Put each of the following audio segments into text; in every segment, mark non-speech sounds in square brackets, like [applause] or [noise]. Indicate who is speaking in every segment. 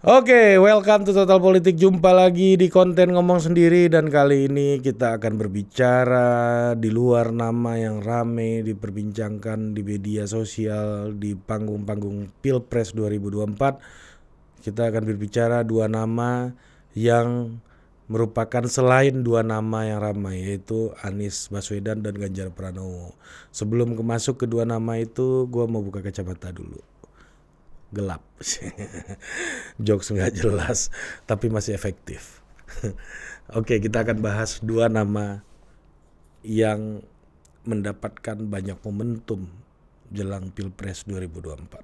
Speaker 1: Oke, okay, welcome to Total Politik. Jumpa lagi di konten ngomong sendiri dan kali ini kita akan berbicara di luar nama yang rame diperbincangkan di media sosial di panggung-panggung Pilpres 2024. Kita akan berbicara dua nama yang merupakan selain dua nama yang ramai yaitu Anies Baswedan dan Ganjar Pranowo. Sebelum masuk kedua nama itu, gue mau buka kacamata dulu gelap. [laughs] Jokes nggak jelas, tapi masih efektif. [laughs] Oke, kita akan bahas dua nama yang mendapatkan banyak momentum jelang Pilpres 2024.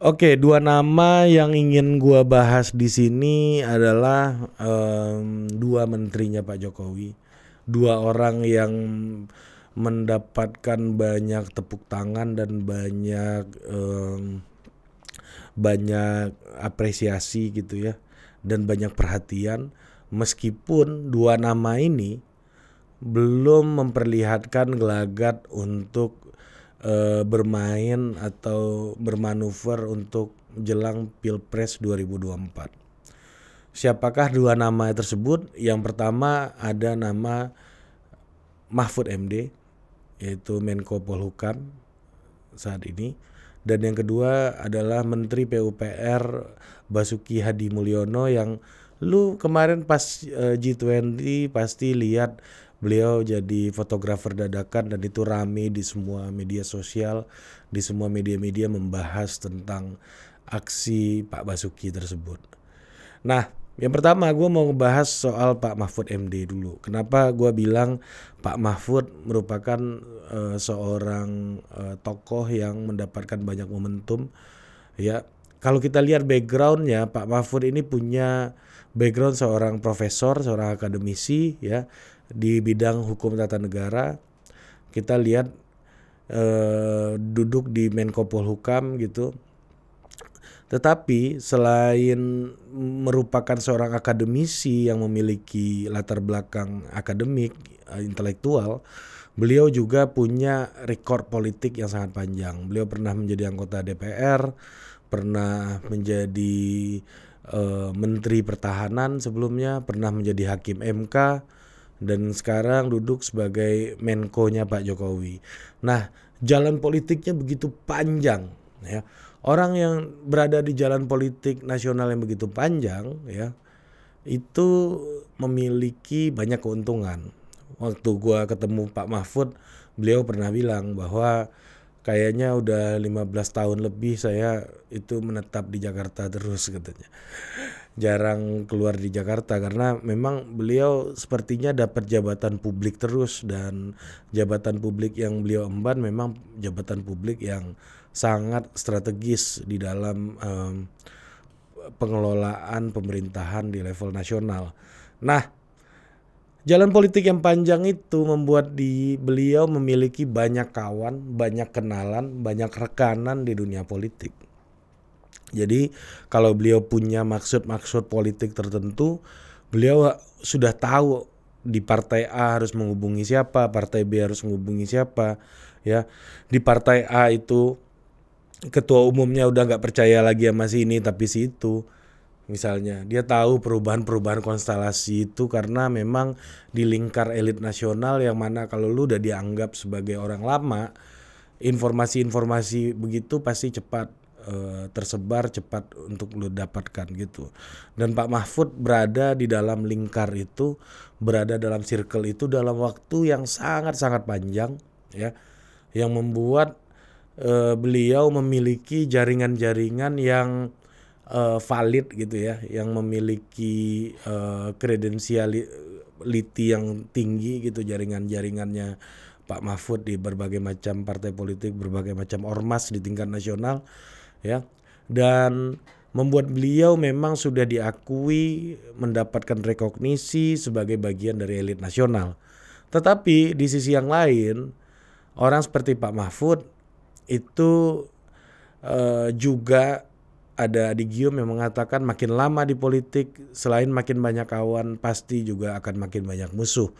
Speaker 1: Oke, dua nama yang ingin gua bahas di sini adalah um, dua menterinya Pak Jokowi, dua orang yang mendapatkan banyak tepuk tangan dan banyak um, banyak apresiasi gitu ya dan banyak perhatian meskipun dua nama ini belum memperlihatkan gelagat untuk e, bermain atau bermanuver untuk jelang Pilpres 2024. Siapakah dua nama tersebut? Yang pertama ada nama Mahfud MD yaitu Menko Polhukam saat ini dan yang kedua adalah Menteri PUPR Basuki Hadi Mulyono yang lu kemarin pas eh, G20 pasti lihat beliau jadi fotografer dadakan dan itu rame di semua media sosial di semua media-media membahas tentang aksi Pak Basuki tersebut. Nah, yang pertama gue mau ngebahas soal Pak Mahfud MD dulu. Kenapa gue bilang Pak Mahfud merupakan uh, seorang uh, tokoh yang mendapatkan banyak momentum ya. Kalau kita lihat backgroundnya Pak Mahfud ini punya background seorang profesor, seorang akademisi ya di bidang hukum tata negara. Kita lihat uh, duduk di Menko Polhukam gitu tetapi selain merupakan seorang akademisi yang memiliki latar belakang akademik, eh, intelektual, beliau juga punya rekor politik yang sangat panjang. Beliau pernah menjadi anggota DPR, pernah menjadi uh, menteri pertahanan sebelumnya, pernah menjadi hakim MK dan sekarang duduk sebagai menko-nya Pak Jokowi. Nah, jalan politiknya begitu panjang ya orang yang berada di jalan politik nasional yang begitu panjang ya itu memiliki banyak keuntungan. Waktu gua ketemu Pak Mahfud, beliau pernah bilang bahwa kayaknya udah 15 tahun lebih saya itu menetap di Jakarta terus katanya. Jarang keluar di Jakarta karena memang beliau sepertinya dapat jabatan publik terus dan jabatan publik yang beliau emban memang jabatan publik yang sangat strategis di dalam um, pengelolaan pemerintahan di level nasional. Nah, jalan politik yang panjang itu membuat di beliau memiliki banyak kawan, banyak kenalan, banyak rekanan di dunia politik. Jadi, kalau beliau punya maksud-maksud politik tertentu, beliau eh, sudah tahu di partai A harus menghubungi siapa, partai B harus menghubungi siapa, ya. Di partai A itu ketua umumnya udah nggak percaya lagi sama si ini tapi si itu misalnya dia tahu perubahan-perubahan konstelasi itu karena memang di lingkar elit nasional yang mana kalau lu udah dianggap sebagai orang lama informasi-informasi begitu pasti cepat eh, tersebar cepat untuk lu dapatkan gitu dan Pak Mahfud berada di dalam lingkar itu berada dalam circle itu dalam waktu yang sangat-sangat panjang ya yang membuat eh, beliau memiliki jaringan-jaringan yang eh, valid gitu ya, yang memiliki uh, kredensialiti yang tinggi gitu jaringan-jaringannya Pak Mahfud di berbagai macam partai politik, berbagai macam ormas di tingkat nasional ya. Dan membuat beliau memang sudah diakui mendapatkan rekognisi sebagai bagian dari elit nasional. Tetapi di sisi yang lain, orang seperti Pak Mahfud itu uh, juga ada di Gium yang mengatakan makin lama di politik selain makin banyak kawan pasti juga akan makin banyak musuh.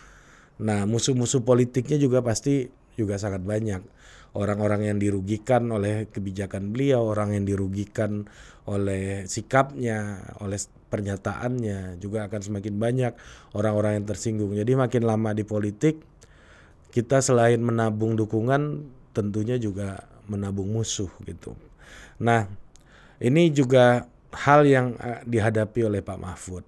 Speaker 1: Nah, musuh-musuh politiknya juga pasti juga sangat banyak. Orang-orang yang dirugikan oleh kebijakan beliau, orang yang dirugikan oleh sikapnya, oleh pernyataannya juga akan semakin banyak orang-orang yang tersinggung. Jadi makin lama di politik kita selain menabung dukungan tentunya juga menabung musuh gitu. Nah, ini juga hal yang eh, dihadapi oleh Pak Mahfud.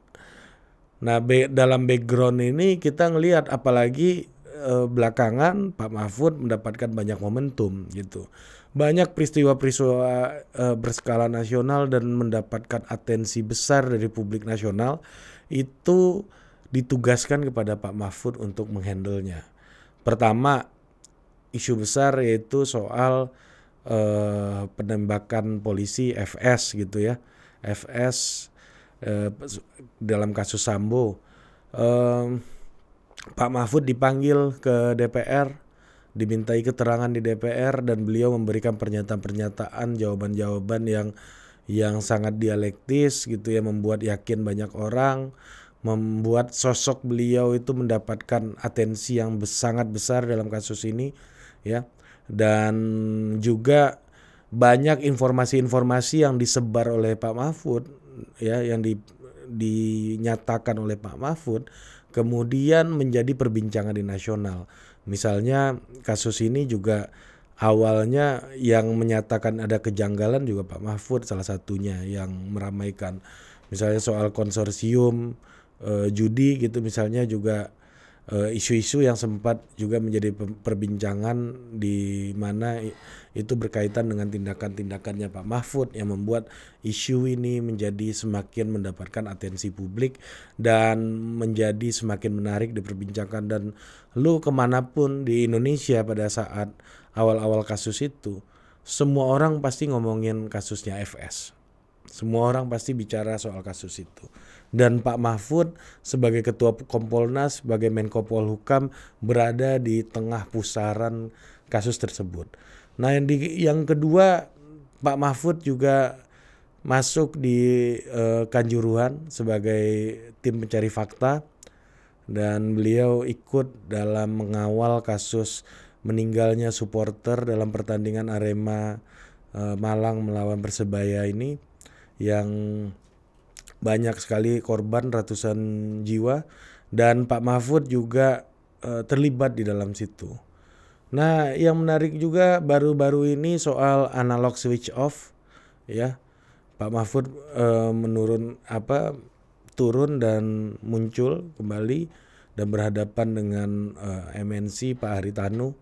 Speaker 1: Nah, be dalam background ini kita ngelihat apalagi e, belakangan Pak Mahfud mendapatkan banyak momentum gitu. Banyak peristiwa-peristiwa e, berskala nasional dan mendapatkan atensi besar dari publik nasional itu ditugaskan kepada Pak Mahfud untuk menghandlenya. Pertama, isu besar yaitu soal Eh, penembakan polisi FS gitu ya FS eh, dalam kasus Sambo Pak Mahfud dipanggil ke DPR dimintai keterangan di DPR dan beliau memberikan pernyataan-pernyataan jawaban-jawaban yang yang sangat dialektis gitu ya membuat yakin banyak orang membuat sosok beliau itu mendapatkan atensi yang sangat besar dalam kasus ini ya dan juga banyak informasi-informasi yang disebar oleh Pak Mahfud ya yang di, dinyatakan oleh Pak Mahfud kemudian menjadi perbincangan di nasional. Misalnya kasus ini juga awalnya yang menyatakan ada kejanggalan juga Pak Mahfud salah satunya yang meramaikan. Misalnya soal konsorsium e, judi gitu misalnya juga Eh, isu-isu uh, yang sempat juga menjadi perbincangan di mana itu berkaitan dengan tindakan-tindakannya Pak Mahfud yang membuat isu ini menjadi semakin mendapatkan atensi publik dan menjadi semakin menarik diperbincangkan dan lu kemanapun di Indonesia pada saat awal-awal kasus itu semua orang pasti ngomongin kasusnya FS semua orang pasti bicara soal kasus itu dan Pak Mahfud sebagai ketua Kompolnas sebagai Menko Polhukam berada di tengah pusaran kasus tersebut. Nah, yang di, yang kedua Pak Mahfud juga masuk di uh, Kanjuruhan sebagai tim pencari fakta dan beliau ikut dalam mengawal kasus meninggalnya supporter dalam pertandingan Arema uh, Malang melawan Persebaya ini yang banyak sekali korban ratusan jiwa dan Pak Mahfud juga e, terlibat di dalam situ. Nah, yang menarik juga baru-baru ini soal analog switch off ya. Pak Mahfud e, menurun apa turun dan muncul kembali dan berhadapan dengan e, eh, MNC Pak Haritanu.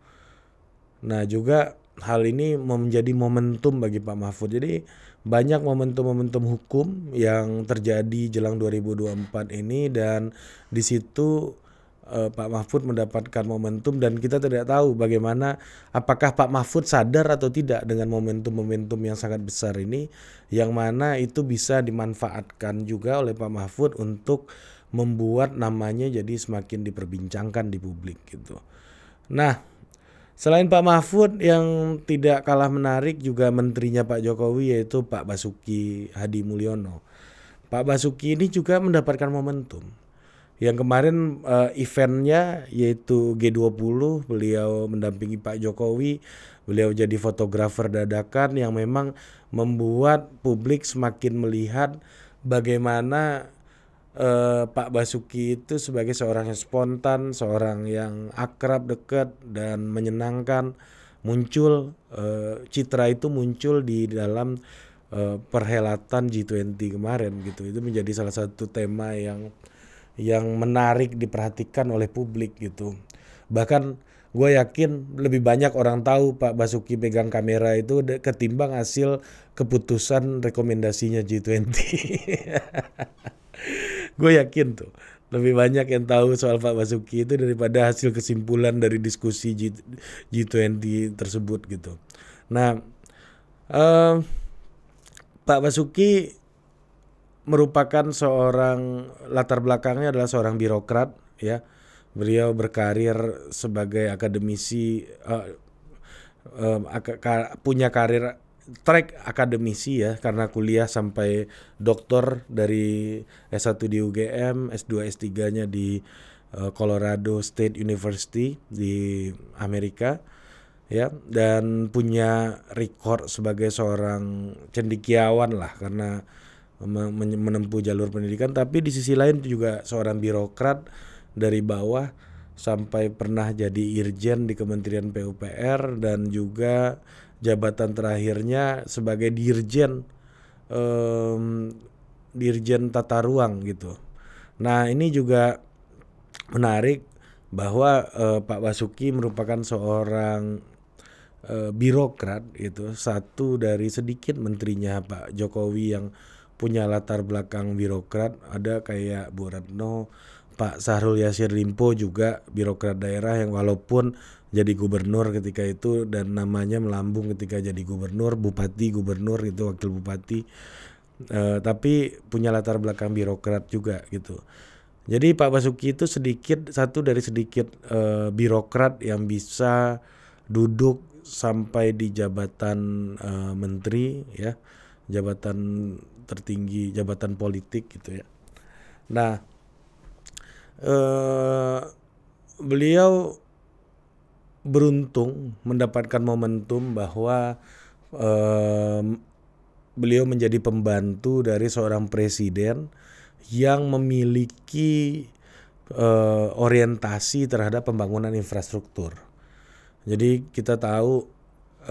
Speaker 1: Nah, juga hal ini menjadi momentum bagi Pak Mahfud. Jadi banyak momentum-momentum hukum yang terjadi jelang 2024 ini dan di situ eh, Pak Mahfud mendapatkan momentum dan kita tidak tahu bagaimana apakah Pak Mahfud sadar atau tidak dengan momentum-momentum yang sangat besar ini yang mana itu bisa dimanfaatkan juga oleh Pak Mahfud untuk membuat namanya jadi semakin diperbincangkan di publik gitu. Nah, Selain Pak Mahfud yang tidak kalah menarik juga menterinya Pak Jokowi yaitu Pak Basuki Hadi Mulyono. Pak Basuki ini juga mendapatkan momentum. Yang kemarin uh, eventnya yaitu G20, beliau mendampingi Pak Jokowi, beliau jadi fotografer dadakan yang memang membuat publik semakin melihat bagaimana eh, Pak Basuki itu sebagai seorang yang spontan, seorang yang akrab, dekat dan menyenangkan muncul eh, citra itu muncul di dalam eh, perhelatan G20 kemarin gitu. Itu menjadi salah satu tema yang yang menarik diperhatikan oleh publik gitu. Bahkan gue yakin lebih banyak orang tahu Pak Basuki pegang kamera itu ketimbang hasil keputusan rekomendasinya G20. [laughs] gue yakin tuh lebih banyak yang tahu soal Pak Basuki itu daripada hasil kesimpulan dari diskusi G G20 tersebut gitu. Nah, eh, Pak Basuki merupakan seorang latar belakangnya adalah seorang birokrat ya. Beliau berkarir sebagai akademisi eh, eh, punya karir track akademisi ya karena kuliah sampai doktor dari S1 di UGM, S2 S3-nya di uh, Colorado State University di Amerika ya dan punya record sebagai seorang cendikiawan lah karena menempuh jalur pendidikan tapi di sisi lain juga seorang birokrat dari bawah sampai pernah jadi irjen di Kementerian PUPR dan juga jabatan terakhirnya sebagai dirjen um, dirjen tata ruang gitu. Nah ini juga menarik bahwa uh, Pak Basuki merupakan seorang uh, birokrat itu satu dari sedikit menterinya Pak Jokowi yang punya latar belakang birokrat ada kayak Bu Retno Pak Sahrul Yasir Limpo juga birokrat daerah yang walaupun jadi gubernur ketika itu dan namanya melambung ketika jadi gubernur, bupati, gubernur gitu, wakil bupati. E, tapi punya latar belakang birokrat juga gitu. Jadi Pak Basuki itu sedikit satu dari sedikit e, birokrat yang bisa duduk sampai di jabatan e, menteri ya, jabatan tertinggi, jabatan politik gitu ya. Nah, Eh, beliau beruntung mendapatkan momentum bahwa uh, beliau menjadi pembantu dari seorang presiden yang memiliki uh, orientasi terhadap pembangunan infrastruktur. Jadi kita tahu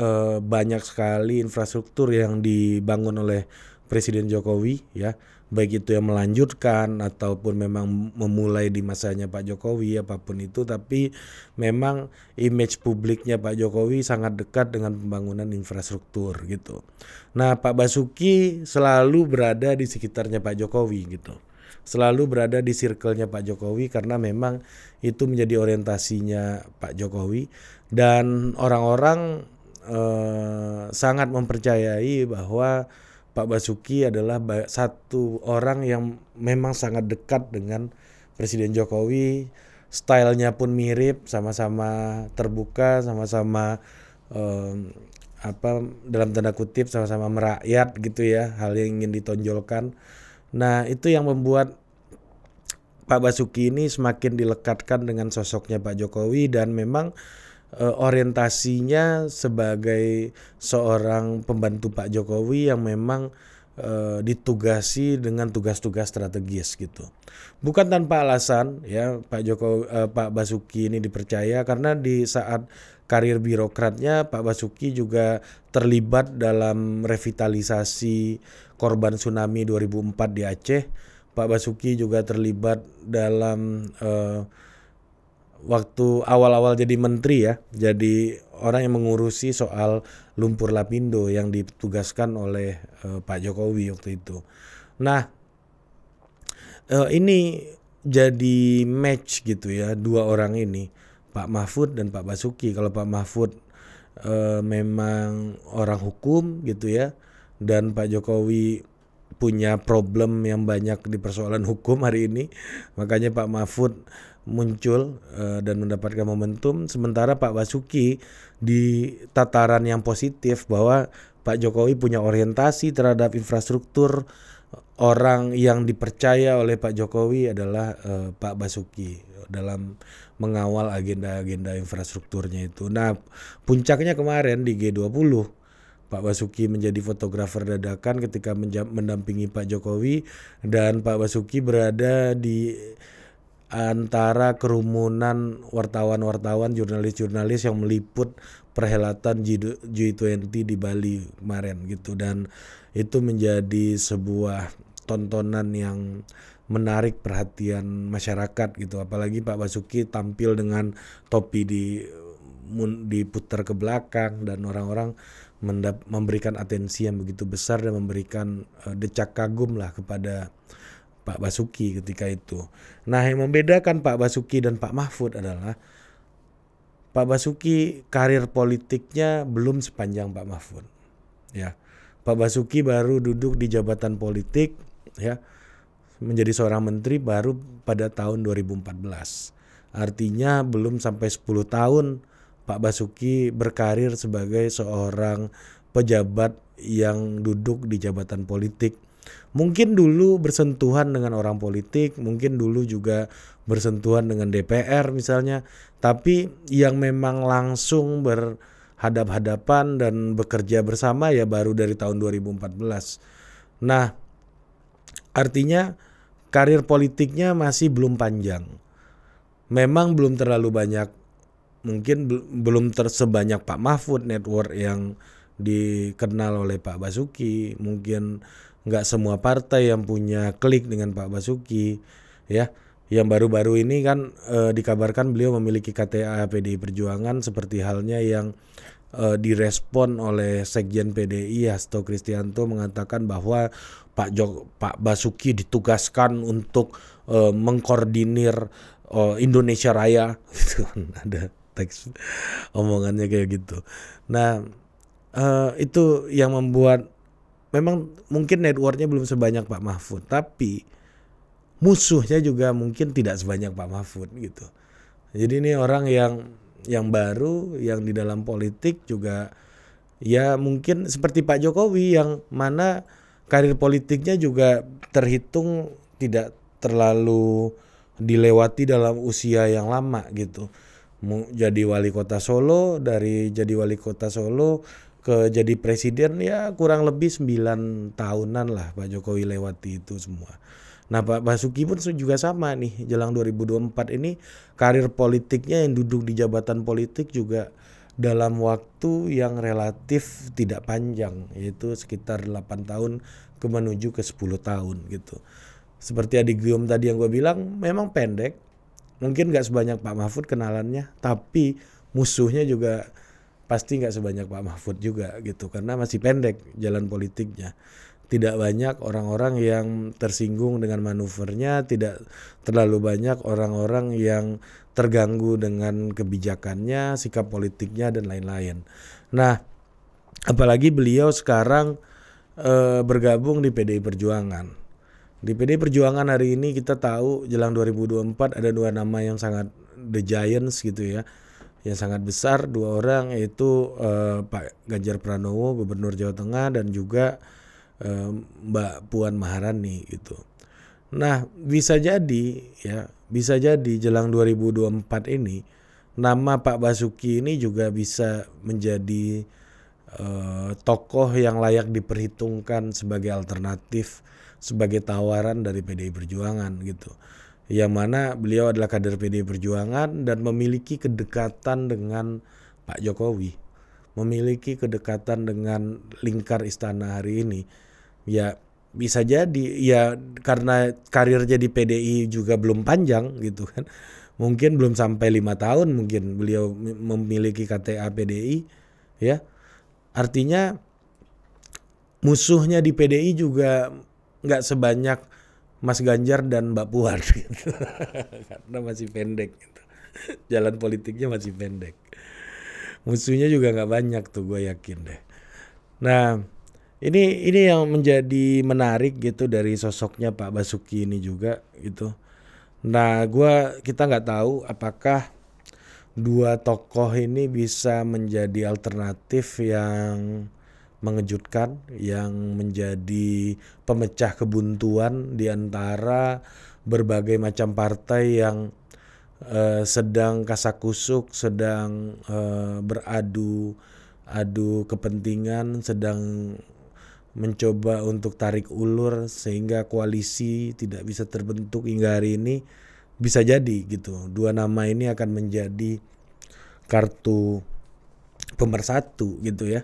Speaker 1: uh, banyak sekali infrastruktur yang dibangun oleh Presiden Jokowi ya baik itu yang melanjutkan ataupun memang memulai di masanya Pak Jokowi apapun itu tapi memang image publiknya Pak Jokowi sangat dekat dengan pembangunan infrastruktur gitu. Nah, Pak Basuki selalu berada di sekitarnya Pak Jokowi gitu. Selalu berada di circle-nya Pak Jokowi karena memang itu menjadi orientasinya Pak Jokowi dan orang-orang eh, sangat mempercayai bahwa Pak Basuki adalah satu orang yang memang sangat dekat dengan Presiden Jokowi. Stylenya pun mirip, sama-sama terbuka, sama-sama um, apa dalam tanda kutip sama-sama merakyat gitu ya, hal yang ingin ditonjolkan. Nah, itu yang membuat Pak Basuki ini semakin dilekatkan dengan sosoknya Pak Jokowi dan memang uh, orientasinya sebagai seorang pembantu Pak Jokowi yang memang uh, ditugasi dengan tugas-tugas strategis gitu. Bukan tanpa alasan ya Pak Jokowi uh, eh, Pak Basuki ini dipercaya karena di saat karir birokratnya Pak Basuki juga terlibat dalam revitalisasi korban tsunami 2004 di Aceh. Pak Basuki juga terlibat dalam uh, waktu awal-awal jadi menteri ya, jadi orang yang mengurusi soal lumpur lapindo yang ditugaskan oleh uh, Pak Jokowi waktu itu. Nah, uh, ini jadi match gitu ya dua orang ini, Pak Mahfud dan Pak Basuki. Kalau Pak Mahfud uh, memang orang hukum gitu ya, dan Pak Jokowi punya problem yang banyak di persoalan hukum hari ini, makanya Pak Mahfud muncul eh, dan mendapatkan momentum sementara Pak Basuki di tataran yang positif bahwa Pak Jokowi punya orientasi terhadap infrastruktur orang yang dipercaya oleh Pak Jokowi adalah eh, Pak Basuki dalam mengawal agenda-agenda infrastrukturnya itu. Nah, puncaknya kemarin di G20 Pak Basuki menjadi fotografer dadakan ketika mendampingi Pak Jokowi dan Pak Basuki berada di antara kerumunan wartawan-wartawan, jurnalis-jurnalis yang meliput perhelatan G20 di Bali kemarin gitu dan itu menjadi sebuah tontonan yang menarik perhatian masyarakat gitu apalagi Pak Basuki tampil dengan topi di diputar ke belakang dan orang-orang memberikan atensi yang begitu besar dan memberikan uh, decak kagum lah kepada Pak Basuki ketika itu. Nah, yang membedakan Pak Basuki dan Pak Mahfud adalah Pak Basuki karir politiknya belum sepanjang Pak Mahfud. Ya. Pak Basuki baru duduk di jabatan politik ya menjadi seorang menteri baru pada tahun 2014. Artinya belum sampai 10 tahun Pak Basuki berkarir sebagai seorang pejabat yang duduk di jabatan politik Mungkin dulu bersentuhan dengan orang politik, mungkin dulu juga bersentuhan dengan DPR misalnya, tapi yang memang langsung berhadap-hadapan dan bekerja bersama ya baru dari tahun 2014. Nah, artinya karir politiknya masih belum panjang. Memang belum terlalu banyak mungkin belum tersebanyak Pak Mahfud network yang dikenal oleh Pak Basuki, mungkin nggak semua partai yang punya klik dengan Pak Basuki ya yang baru-baru ini kan e, dikabarkan beliau memiliki KTA PDI Perjuangan seperti halnya yang e, direspon oleh Sekjen PDI Hasto Kristianto mengatakan bahwa Pak Jok Pak Basuki ditugaskan untuk e, mengkoordinir e, Indonesia Raya gitu [laughs] ada teks omongannya kayak gitu. Nah, e, itu yang membuat memang mungkin networknya belum sebanyak Pak Mahfud, tapi musuhnya juga mungkin tidak sebanyak Pak Mahfud gitu. Jadi ini orang yang yang baru, yang di dalam politik juga ya mungkin seperti Pak Jokowi yang mana karir politiknya juga terhitung tidak terlalu dilewati dalam usia yang lama gitu. Jadi wali kota Solo dari jadi wali kota Solo ke jadi presiden ya kurang lebih 9 tahunan lah Pak Jokowi lewati itu semua. Nah Pak Basuki pun juga sama nih jelang 2024 ini karir politiknya yang duduk di jabatan politik juga dalam waktu yang relatif tidak panjang yaitu sekitar 8 tahun ke menuju ke 10 tahun gitu. Seperti Adi Gium tadi yang gue bilang memang pendek mungkin gak sebanyak Pak Mahfud kenalannya tapi musuhnya juga pasti nggak sebanyak Pak Mahfud juga gitu karena masih pendek jalan politiknya tidak banyak orang-orang yang tersinggung dengan manuvernya, tidak terlalu banyak orang-orang yang terganggu dengan kebijakannya, sikap politiknya dan lain-lain. Nah, apalagi beliau sekarang e, bergabung di PDI Perjuangan. Di PDI Perjuangan hari ini kita tahu jelang 2024 ada dua nama yang sangat the giants gitu ya yang sangat besar dua orang yaitu eh, Pak Ganjar Pranowo Gubernur Jawa Tengah dan juga eh, Mbak Puan Maharani gitu. Nah, bisa jadi ya, bisa jadi jelang 2024 ini nama Pak Basuki ini juga bisa menjadi eh, tokoh yang layak diperhitungkan sebagai alternatif, sebagai tawaran dari PDI Perjuangan gitu yang mana beliau adalah kader PDI Perjuangan dan memiliki kedekatan dengan Pak Jokowi, memiliki kedekatan dengan lingkar istana hari ini. Ya bisa jadi ya karena karirnya jadi PDI juga belum panjang gitu kan. Mungkin belum sampai lima tahun mungkin beliau memiliki KTA PDI ya. Artinya musuhnya di PDI juga nggak sebanyak Mas Ganjar dan Mbak Puan [laughs] gitu. karena masih pendek gitu. jalan politiknya masih pendek musuhnya juga nggak banyak tuh gue yakin deh nah ini ini yang menjadi menarik gitu dari sosoknya Pak Basuki ini juga gitu nah gue kita nggak tahu apakah dua tokoh ini bisa menjadi alternatif yang mengejutkan yang menjadi pemecah kebuntuan di antara berbagai macam partai yang uh, sedang kasakusuk, sedang uh, beradu adu kepentingan, sedang mencoba untuk tarik ulur sehingga koalisi tidak bisa terbentuk hingga hari ini bisa jadi gitu. Dua nama ini akan menjadi kartu pemersatu gitu ya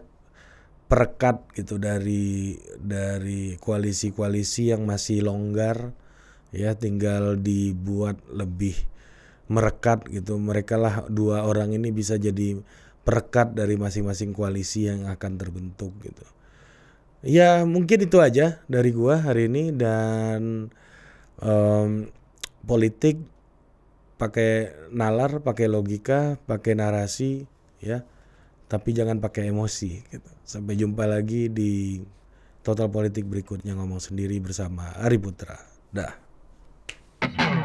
Speaker 1: perekat gitu dari dari koalisi-koalisi yang masih longgar ya tinggal dibuat lebih merekat gitu mereka lah dua orang ini bisa jadi perekat dari masing-masing koalisi yang akan terbentuk gitu ya mungkin itu aja dari gua hari ini dan um, politik pakai nalar pakai logika pakai narasi ya tapi jangan pakai emosi gitu. Sampai jumpa lagi di Total Politik berikutnya ngomong sendiri bersama Ari Putra. Dah.